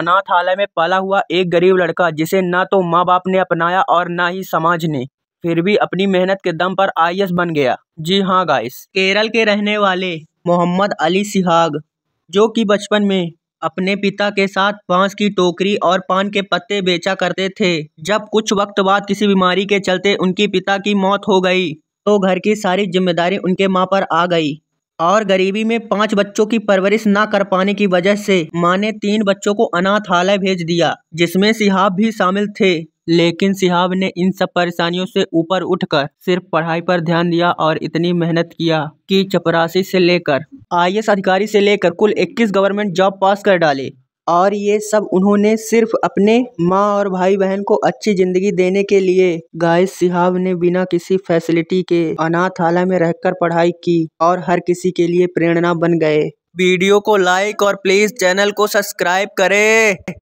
अनाथालय में पाला हुआ एक गरीब लड़का जिसे न तो माँ बाप ने अपनाया और न ही समाज ने फिर भी अपनी मेहनत के दम पर आई बन गया जी हाँ गाइस केरल के रहने वाले मोहम्मद अली सिहाग जो कि बचपन में अपने पिता के साथ बांस की टोकरी और पान के पत्ते बेचा करते थे जब कुछ वक्त बाद किसी बीमारी के चलते उनकी पिता की मौत हो गई तो घर की सारी जिम्मेदारी उनके माँ पर आ गई और गरीबी में पांच बच्चों की परवरिश न कर पाने की वजह से मां ने तीन बच्चों को अनाथालय भेज दिया जिसमें सिहाब भी शामिल थे लेकिन सिहाब ने इन सब परेशानियों से ऊपर उठकर सिर्फ पढ़ाई पर ध्यान दिया और इतनी मेहनत किया कि चपरासी से लेकर आई अधिकारी से लेकर कुल 21 गवर्नमेंट जॉब पास कर डाले और ये सब उन्होंने सिर्फ अपने माँ और भाई बहन को अच्छी जिंदगी देने के लिए गाय सिहाब ने बिना किसी फैसिलिटी के अनाथालय में रहकर पढ़ाई की और हर किसी के लिए प्रेरणा बन गए वीडियो को लाइक और प्लीज चैनल को सब्सक्राइब करें